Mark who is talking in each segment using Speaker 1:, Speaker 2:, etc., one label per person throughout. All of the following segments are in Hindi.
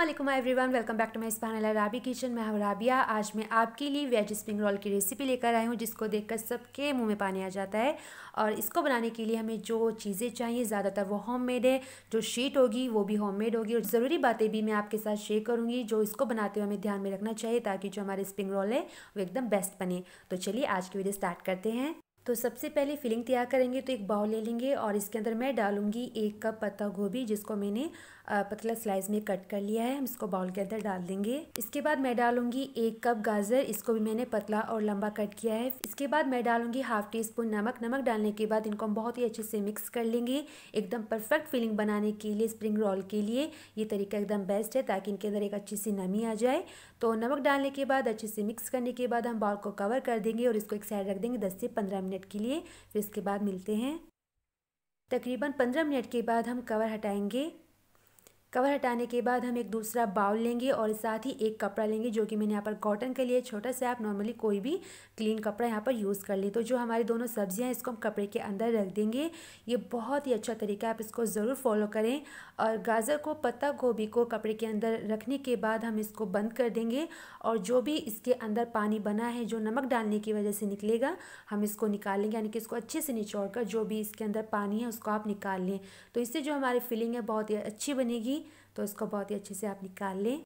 Speaker 1: अल्लाम everyone welcome back to my स्पानल राबी किचन मैं हूँ राबिया आज मैं आपके लिए वेज स्प्रिंग रोल की रेसिपी लेकर आई हूँ जिसको देखकर सबके मुंह में पानी आ जाता है और इसको बनाने के लिए हमें जो चीज़ें चाहिए ज़्यादातर वो होम मेड है जो शीट होगी वो भी होम मेड होगी और ज़रूरी बातें भी मैं आपके साथ शेयर करूँगी जो इसको बनाते हुए हमें ध्यान में रखना चाहिए ताकि जो हमारे स्प्रिंग रोल है वो एकदम बेस्ट बने तो चलिए आज की वीडियो स्टार्ट करते हैं तो सबसे पहले फिलिंग तैयार करेंगे तो एक बाउल ले लेंगे और इसके अंदर मैं डालूंगी एक कप पत्ता गोभी जिसको मैंने पतला स्लाइस में कट कर लिया है हम इसको बाउल के अंदर डाल देंगे इसके बाद मैं डालूंगी एक कप गाजर इसको भी मैंने पतला और लंबा कट किया है इसके बाद मैं डालूंगी हाफ टी स्पून नमक नमक डालने के बाद इनको हम बहुत ही अच्छे से मिक्स कर लेंगे एकदम परफेक्ट फीलिंग बनाने के लिए स्प्रिंग रोल के लिए ये तरीका एकदम बेस्ट है ताकि इनके अंदर एक अच्छी सी नमी आ जाए तो नमक डालने के बाद अच्छे से मिक्स करने के बाद हम बाउल को कवर कर देंगे और इसको एक साइड रख देंगे दस से पंद्रह मिनट के लिए फिर इसके बाद मिलते हैं तकरीबन पंद्रह मिनट के बाद हम कवर हटाएंगे कवर हटाने के बाद हम एक दूसरा बाउल लेंगे और साथ ही एक कपड़ा लेंगे जो कि मैंने यहाँ पर कॉटन के लिए छोटा सा आप नॉर्मली कोई भी क्लीन कपड़ा यहाँ पर यूज़ कर लें तो जो हमारी दोनों सब्जियाँ हैं इसको हम कपड़े के अंदर रख देंगे ये बहुत ही अच्छा तरीका है आप इसको ज़रूर फॉलो करें और गाजर को पत्ता गोभी को कपड़े के अंदर रखने के बाद हम इसको बंद कर देंगे और जो भी इसके अंदर पानी बना है जो नमक डालने की वजह से निकलेगा हम इसको निकालेंगे यानी कि इसको अच्छे से निचोड़ कर जो भी इसके अंदर पानी है उसको आप निकाल लें तो इससे जो हमारी फीलिंग है बहुत ही अच्छी बनेगी थी तो इसको बहुत ही अच्छे से आप निकाल लें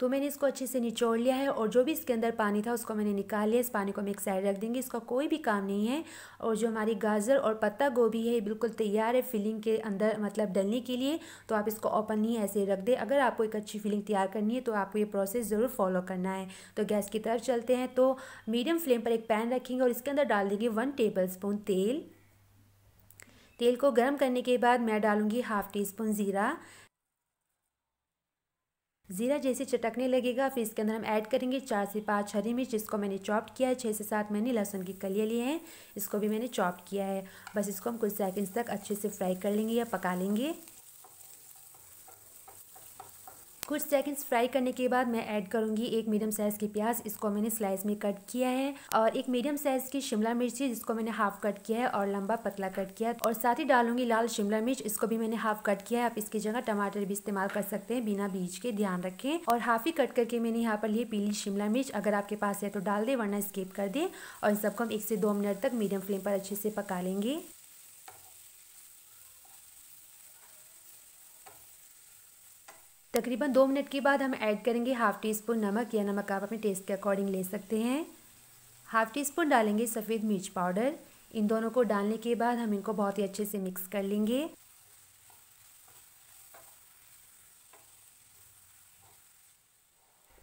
Speaker 1: तो मैंने इसको अच्छे से निचोड़ लिया है और जो भी इसके अंदर पानी था उसको मैंने निकाल लिया इस पानी को हम एक साइड रख देंगे इसका कोई भी काम नहीं है और जो हमारी गाजर और पत्ता गोभी है ये बिल्कुल तैयार है फिलिंग के अंदर मतलब डलने के लिए तो आप इसको ओपन नहीं ऐसे रख दें अगर आपको एक अच्छी फिलिंग तैयार करनी है तो आपको ये प्रोसेस ज़रूर फॉलो करना है तो गैस की तरफ चलते हैं तो मीडियम फ्लेम पर एक पैन रखेंगे और इसके अंदर डाल देंगे वन टेबल स्पून तेल तेल को गर्म करने के बाद मैं डालूँगी हाफ़ टी स्पून ज़ीरा ज़ीरा जैसे चटकने लगेगा फिर इसके अंदर हम ऐड करेंगे चार से पाँच हरी मिर्च जिसको मैंने चॉप किया है छः से सात मैंने लहसुन की कलियाँ लिए हैं इसको भी मैंने चॉप किया है बस इसको हम कुछ सेकंड्स तक अच्छे से फ्राई कर लेंगे या पका लेंगे कुछ सेकंड्स फ्राई करने के बाद मैं ऐड करूंगी एक मीडियम साइज़ की प्याज इसको मैंने स्लाइस में कट किया है और एक मीडियम साइज़ की शिमला मिर्ची जिसको मैंने हाफ कट किया है और लंबा पतला कट किया है और साथ ही डालूंगी लाल शिमला मिर्च इसको भी मैंने हाफ कट किया है आप इसकी जगह टमाटर भी इस्तेमाल कर सकते हैं बिना बीज के ध्यान रखें और हाफ ही कट करके मैंने यहाँ पर लिए पीली शिमला मिर्च अगर आपके पास है तो डाल दे वरना स्केप कर दें और इन सबको हम एक से दो मिनट तक मीडियम फ्लेम पर अच्छे से पका लेंगे तकरीबन दो मिनट के बाद हम ऐड करेंगे हाफ़ टी स्पून नमक या नमक आप अपने टेस्ट के अकॉर्डिंग ले सकते हैं हाफ़ टी स्पून डालेंगे सफ़ेद मिर्च पाउडर इन दोनों को डालने के बाद हम इनको बहुत ही अच्छे से मिक्स कर लेंगे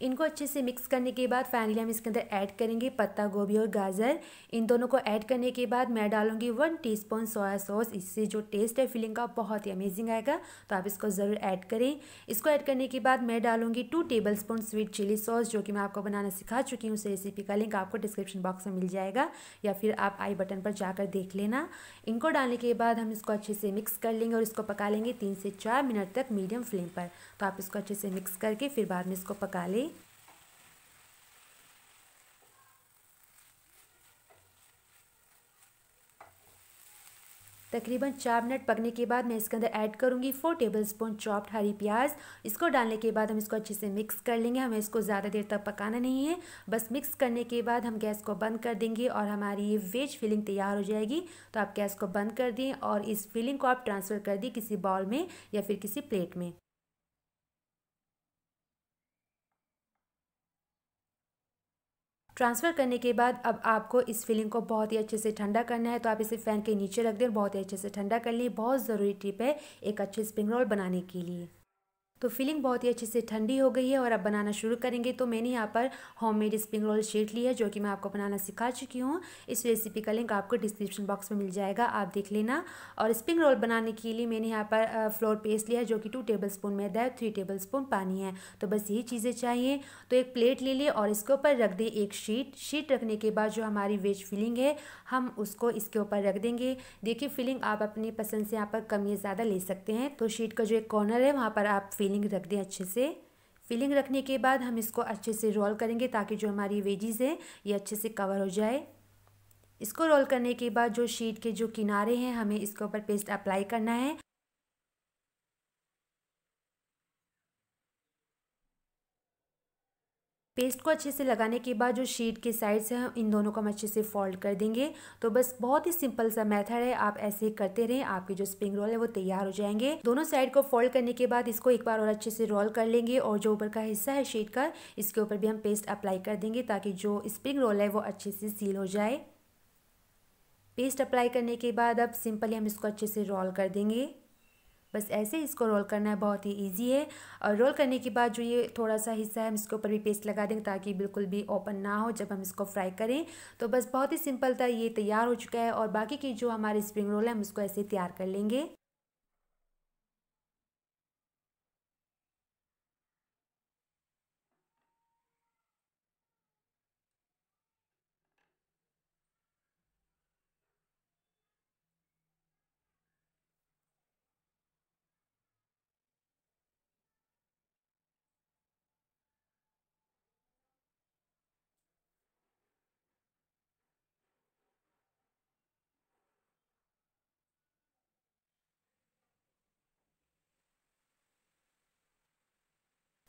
Speaker 1: इनको अच्छे से मिक्स करने के बाद फाइनली हम इसके अंदर ऐड करेंगे पत्ता गोभी और गाजर इन दोनों को ऐड करने के बाद मैं डालूंगी वन स्पून सोया सॉस इससे जो टेस्ट है फिलिंग का बहुत ही अमेजिंग आएगा तो आप इसको ज़रूर ऐड करें इसको ऐड करने के बाद मैं डालूंगी two tablespoon sweet chilli sauce जो कि मैं आपको बनाना सिखा चुकी हूँ उस रेसिपी का लिंक आपको डिस्क्रिप्शन बॉक्स में मिल जाएगा या फिर आप आई बटन पर जाकर देख लेना इनको डालने के बाद हम इसको अच्छे से मिक्स कर लेंगे और इसको पका लेंगे तीन से चार मिनट तक मीडियम फ्लेम पर तो आप इसको अच्छे से मिक्स करके फिर बाद में इसको पका लें तकरीबन चार मिनट पकने के बाद मैं इसके अंदर ऐड करूँगी फोर टेबल स्पून चॉप्ड हरी प्याज इसको डालने के बाद हम इसको अच्छे से मिक्स कर लेंगे हमें इसको ज़्यादा देर तक पकाना नहीं है बस मिक्स करने के बाद हम गैस को बंद कर देंगे और हमारी ये वेज फिलिंग तैयार हो जाएगी तो आप गैस को बंद कर दें और इस फिलिंग को आप ट्रांसफ़र कर दें किसी बॉल में या फिर किसी प्लेट में ट्रांसफ़र करने के बाद अब आपको इस फिलिंग को बहुत ही अच्छे से ठंडा करना है तो आप इसे फ़ैन के नीचे रख दें बहुत ही अच्छे से ठंडा कर लिए बहुत ज़रूरी टिप है एक अच्छे स्प्रिंग रोल बनाने के लिए तो फीलिंग बहुत ही अच्छे से ठंडी हो गई है और अब बनाना शुरू करेंगे तो मैंने यहाँ पर होममेड स्प्रिंग रोल शीट ली है जो कि मैं आपको बनाना सिखा चुकी हूँ इस रेसिपी का लिंक आपको डिस्क्रिप्शन बॉक्स में मिल जाएगा आप देख लेना और स्प्रिंग रोल बनाने के लिए मैंने यहाँ पर फ्लोर पेस्ट लिया है जो कि टू टेबल स्पून मैदा है थ्री टेबल स्पून पानी है तो बस यही चीज़ें चाहिए तो एक प्लेट ले लें और इसके ऊपर रख दें एक शीट शीट रखने के बाद जो हमारी वेज फिलिंग है हम उसको इसके ऊपर रख देंगे देखिए फिलिंग आप अपनी पसंद से यहाँ पर कम या ज़्यादा ले सकते हैं तो शीट का जो एक कॉर्नर है वहाँ पर आप फिलिंग फिलिंग रख दें अच्छे से फिलिंग रखने के बाद हम इसको अच्छे से रोल करेंगे ताकि जो हमारी वेजीज़ है ये अच्छे से कवर हो जाए इसको रोल करने के बाद जो शीट के जो किनारे हैं हमें इसके ऊपर पेस्ट अप्लाई करना है पेस्ट को अच्छे से लगाने के बाद जो शीट के साइड्स से हम इन दोनों को हम अच्छे से फोल्ड कर देंगे तो बस बहुत ही सिंपल सा मेथड है आप ऐसे ही करते रहें आपके जो स्प्रिंग रोल है वो तैयार हो जाएंगे दोनों साइड को फोल्ड करने के बाद इसको एक बार और अच्छे से रोल कर लेंगे और जो ऊपर का हिस्सा है शीट का इसके ऊपर भी हम पेस्ट अप्लाई कर देंगे ताकि जो स्प्रिंग रोल है वो अच्छे से सील हो जाए पेस्ट अप्लाई करने के बाद अब सिंपली हम इसको अच्छे से रोल कर देंगे बस ऐसे इसको रोल करना है बहुत ही ईजी है और रोल करने के बाद जो ये थोड़ा सा हिस्सा है हम इसके ऊपर भी पेस्ट लगा देंगे ताकि बिल्कुल भी ओपन ना हो जब हम इसको फ्राई करें तो बस बहुत ही सिंपल था ये तैयार हो चुका है और बाकी की जो हमारे स्प्रिंग रोल है हम उसको ऐसे तैयार कर लेंगे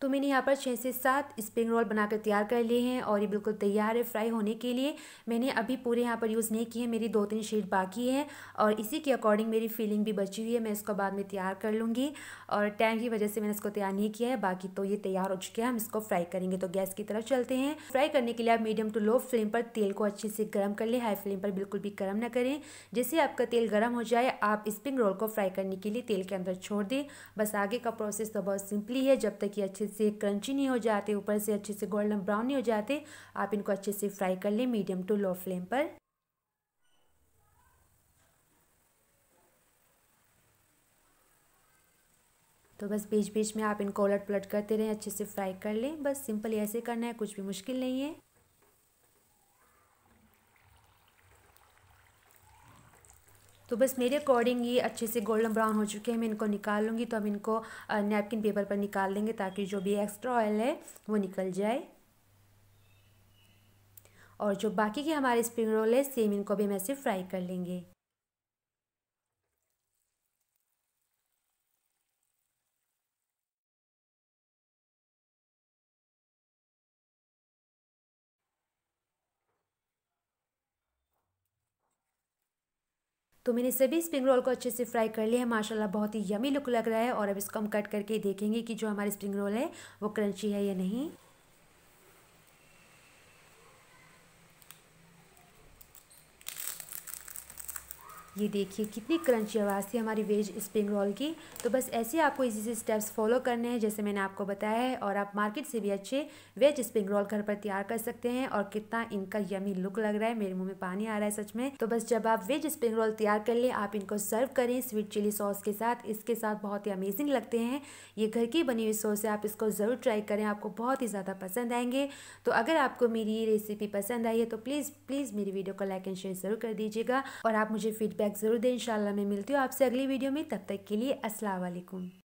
Speaker 1: तो मैंने यहाँ पर छः से सात स्प्रिंग रोल बनाकर तैयार कर लिए हैं और ये बिल्कुल तैयार है फ्राई होने के लिए मैंने अभी पूरे यहाँ पर यूज़ नहीं किए मेरी दो तीन शीट बाकी है और इसी के अकॉर्डिंग मेरी फीलिंग भी बची हुई है मैं इसको बाद में तैयार कर लूँगी और टाइम की वजह से मैंने इसको तैयार नहीं किया है बाकी तो ये तैयार हो चुके हैं हम इसको फ्राई करेंगे तो गैस की तरफ चलते हैं फ्राई करने के लिए आप मीडियम टू लो फ्लेम पर तेल को अच्छे से गर्म कर लें हाई फ्लेम पर बिल्कुल भी गर्म ना करें जैसे आपका तेल गर्म हो जाए आप स्प्रिंग रोल को फ्राई करने के लिए तेल के अंदर छोड़ दें बस आगे का प्रोसेस तो बहुत सिंपली है जब तक ये अच्छे से क्रंची नहीं हो जाते ऊपर से अच्छे से गोल्डन ब्राउन नहीं हो जाते आप इनको अच्छे से फ्राई कर लें मीडियम टू लो फ्लेम पर तो बस बीच बीच में आप इनको उलट पलट करते रहें अच्छे से फ्राई कर लें बस सिंपल ऐसे करना है कुछ भी मुश्किल नहीं है तो बस मेरे अकॉर्डिंग ये अच्छे से गोल्डन ब्राउन हो चुके हैं मैं इनको निकाल लूँगी तो हम इनको नैपकिन पेपर पर निकाल लेंगे ताकि जो भी एक्स्ट्रा ऑयल है वो निकल जाए और जो बाकी के हमारे स्प्रिंग रोल है सेम इनको भी हम ऐसे फ्राई कर लेंगे तो मैंने सभी स्प्रिंग रोल को अच्छे से फ्राई कर लिया है माशाल्लाह बहुत ही यमी लुक लग रहा है और अब इसको हम कट करके देखेंगे कि जो हमारे स्प्रिंग रोल है वो क्रंची है या नहीं ये देखिए कितनी क्रंची आवाज़ थी हमारी वेज स्प्रिंग रोल की तो बस ऐसे आपको इजी से स्टेप्स फॉलो करने हैं जैसे मैंने आपको बताया है और आप मार्केट से भी अच्छे वेज स्प्रिंग रोल घर पर तैयार कर सकते हैं और कितना इनका यमी लुक लग रहा है मेरे मुंह में पानी आ रहा है सच में तो बस जब आप वेज स्प्रिंग रोल तैयार कर लें आप इनको सर्व करें स्वीट चिली सॉस के साथ इसके साथ बहुत ही अमेजिंग लगते हैं ये घर की बनी हुई सॉस है आप इसको ज़रूर ट्राई करें आपको बहुत ही ज़्यादा पसंद आएंगे तो अगर आपको मेरी ये रेसिपी पसंद आई है तो प्लीज़ प्लीज़ मेरी वीडियो को लाइक एंड शेयर ज़रूर कर दीजिएगा और आप मुझे फीडबैक ज़रूर दें इन मैं मिलती हूँ आपसे अगली वीडियो में तब तक के लिए असलकुम